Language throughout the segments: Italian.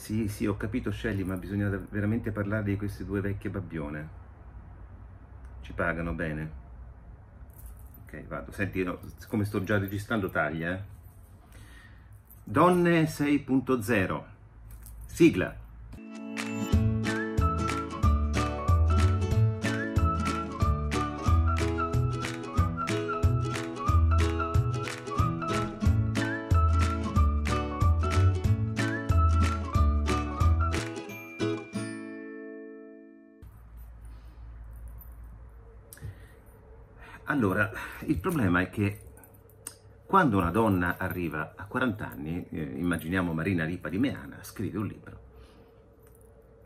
Sì, sì, ho capito Shelly, ma bisogna veramente parlare di queste due vecchie babbione. Ci pagano bene. Ok, vado. Senti, no, siccome sto già registrando taglia, eh. Donne 6.0. Sigla. Allora, il problema è che quando una donna arriva a 40 anni, eh, immaginiamo Marina Ripa di Meana, scrive un libro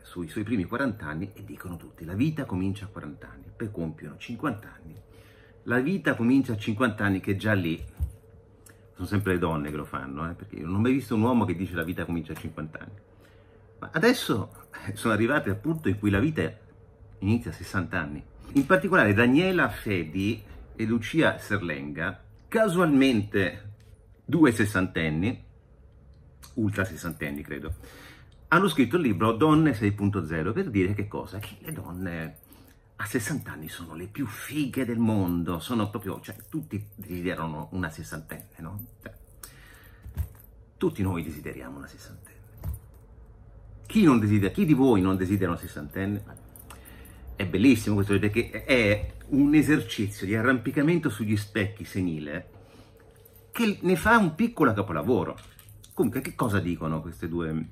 sui suoi primi 40 anni e dicono tutti la vita comincia a 40 anni, poi compiono 50 anni. La vita comincia a 50 anni che già lì sono sempre le donne che lo fanno, eh, perché non ho mai visto un uomo che dice la vita comincia a 50 anni. Ma adesso eh, sono arrivate al punto in cui la vita inizia a 60 anni. In particolare Daniela Fedi e Lucia Serlenga, casualmente due sessantenni, ultra sessantenni credo, hanno scritto il libro Donne 6.0 per dire che cosa? Che le donne a 60 anni sono le più fighe del mondo, sono proprio, cioè tutti desiderano una sessantenne, no? Cioè, tutti noi desideriamo una sessantenne. Chi, desidera, chi di voi non desidera una sessantenne? è bellissimo questo perché è un esercizio di arrampicamento sugli specchi senile che ne fa un piccolo capolavoro. Comunque, che cosa dicono queste due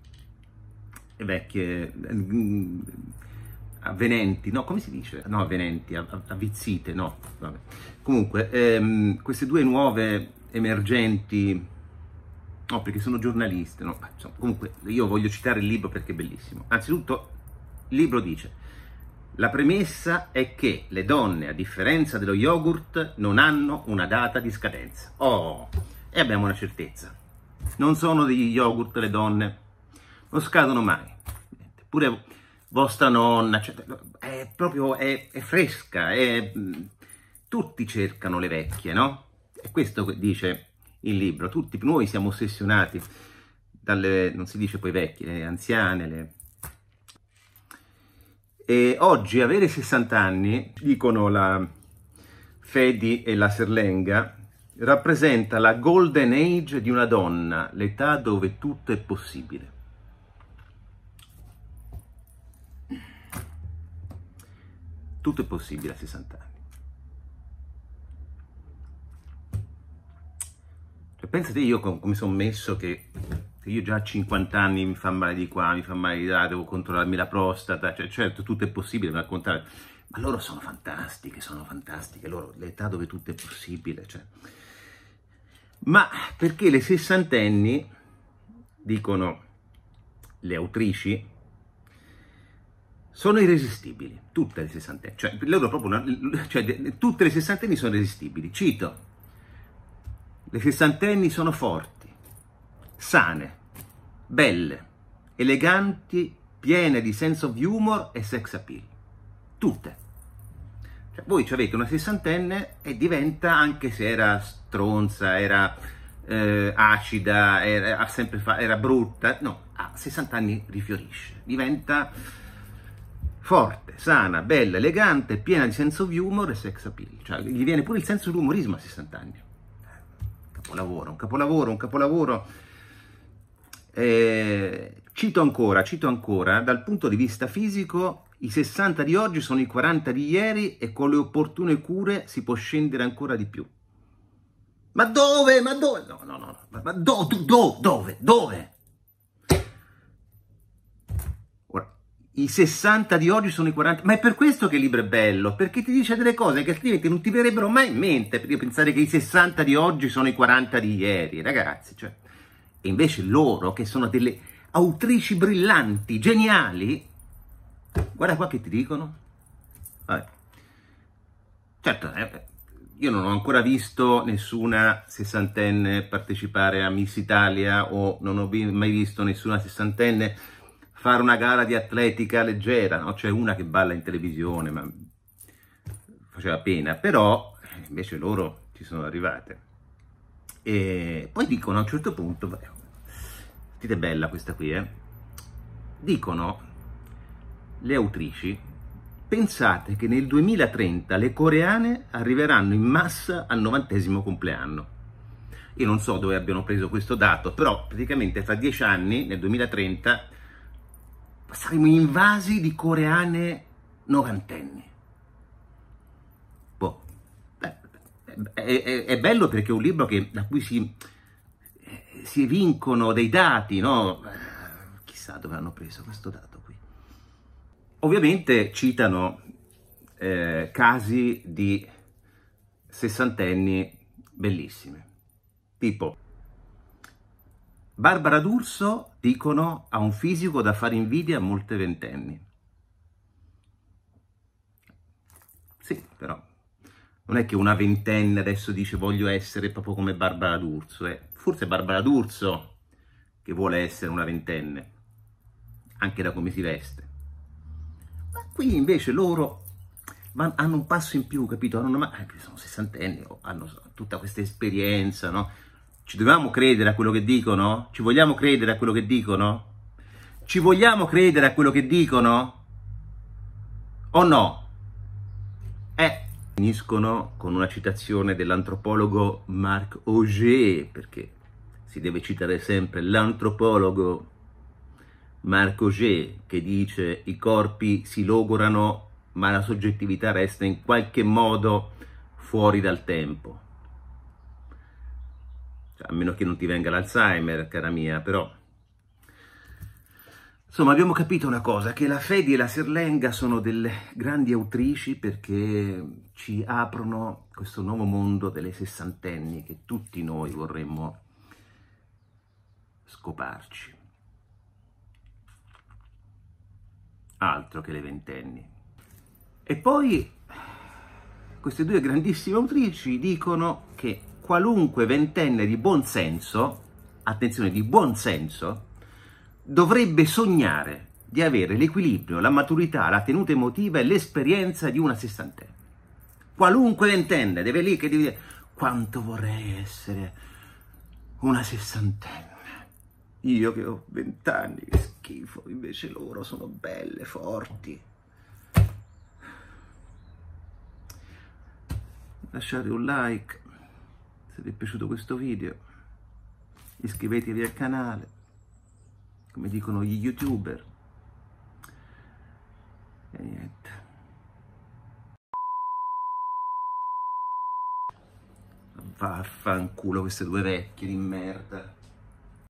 vecchie mm, avvenenti? No, come si dice? No, avvenenti, avvizzite, no. Vabbè. Comunque, ehm, queste due nuove emergenti, no, perché sono giornaliste, no, insomma, comunque io voglio citare il libro perché è bellissimo. Anzitutto, il libro dice la premessa è che le donne, a differenza dello yogurt, non hanno una data di scadenza. Oh, e abbiamo una certezza. Non sono degli yogurt le donne. Non scadono mai. Pure vostra nonna, cioè, è proprio, è, è fresca, è, mm, tutti cercano le vecchie, no? E questo dice il libro, tutti noi siamo ossessionati dalle, non si dice poi vecchie, le anziane, le e oggi avere 60 anni, dicono la Fedi e la Serlenga, rappresenta la golden age di una donna, l'età dove tutto è possibile. Tutto è possibile a 60 anni. Cioè, pensate io com- come sono messo che che io già a 50 anni mi fa male di qua, mi fa male di là, devo controllarmi la prostata, cioè, certo tutto è possibile da raccontare, ma loro sono fantastiche, sono fantastiche, loro l'età dove tutto è possibile, cioè. Ma perché le sessantenni, dicono le autrici, sono irresistibili, tutte le sessantenni, cioè, una, cioè tutte le sessantenni sono irresistibili, cito, le sessantenni sono forti, sane, belle, eleganti, piene di sense of humor e sex appeal. Tutte. Cioè, voi avete una sessantenne e diventa, anche se era stronza, era eh, acida, era, fa- era brutta, no, a 60 anni rifiorisce, diventa forte, sana, bella, elegante, piena di sense of humor e sex appeal. Cioè, gli viene pure il senso dell'umorismo a 60 anni. Capolavoro, un capolavoro, un capolavoro. Eh, cito ancora, cito ancora, dal punto di vista fisico i 60 di oggi sono i 40 di ieri e con le opportune cure si può scendere ancora di più. Ma dove? Ma dove? No, no, no, ma do, do, do, dove? Dove? i 60 di oggi sono i 40, ma è per questo che il libro è bello, perché ti dice delle cose che altrimenti non ti verrebbero mai in mente, perché pensare che i 60 di oggi sono i 40 di ieri, ragazzi, cioè... E invece loro, che sono delle autrici brillanti, geniali, guarda qua che ti dicono. Vabbè. Certo, eh, io non ho ancora visto nessuna sessantenne partecipare a Miss Italia o non ho mai visto nessuna sessantenne fare una gara di atletica leggera, no? C'è una che balla in televisione, ma faceva pena, però eh, invece loro ci sono arrivate. E poi dicono a un certo punto, sentite bella questa qui, eh? dicono le autrici, pensate che nel 2030 le coreane arriveranno in massa al novantesimo compleanno. Io non so dove abbiano preso questo dato, però praticamente fra dieci anni, nel 2030, saremo invasi di coreane novantenni. è, è, è, bello perché è un libro che, da cui si, si vincono dei dati, no? Chissà dove hanno preso questo dato qui. Ovviamente citano eh, casi di sessantenni bellissime, tipo Barbara D'Urso, dicono, ha un fisico da fare invidia a molte ventenni. Sì, però non è che una ventenne adesso dice voglio essere proprio come Barbara D'Urso, eh. forse è Barbara D'Urso che vuole essere una ventenne, anche da come si veste. Ma qui invece loro vanno, hanno un passo in più, capito? Hanno, ma anche eh, sono sessantenni, oh, hanno tutta questa esperienza, no? Ci dobbiamo credere a quello che dicono? Ci vogliamo credere a quello che dicono? Ci vogliamo credere a quello che dicono? O no? Eh, Finiscono con una citazione dell'antropologo Marc Auger, perché si deve citare sempre l'antropologo Marc Auger che dice i corpi si logorano ma la soggettività resta in qualche modo fuori dal tempo. Cioè, a meno che non ti venga l'Alzheimer, cara mia, però Insomma, abbiamo capito una cosa, che la Fedi e la Sirlenga sono delle grandi autrici perché ci aprono questo nuovo mondo delle sessantenni che tutti noi vorremmo scoparci. Altro che le ventenni. E poi queste due grandissime autrici dicono che qualunque ventenne di buon senso, attenzione, di buon senso, dovrebbe sognare di avere l'equilibrio, la maturità, la tenuta emotiva e l'esperienza di una sessantenne. Qualunque ventenne deve lì che deve dire quanto vorrei essere una sessantenne. Io che ho vent'anni, che schifo, invece loro sono belle, forti. Lasciate un like se vi è piaciuto questo video, iscrivetevi al canale come dicono gli youtuber. E niente. Vaffanculo queste due vecchie di merda.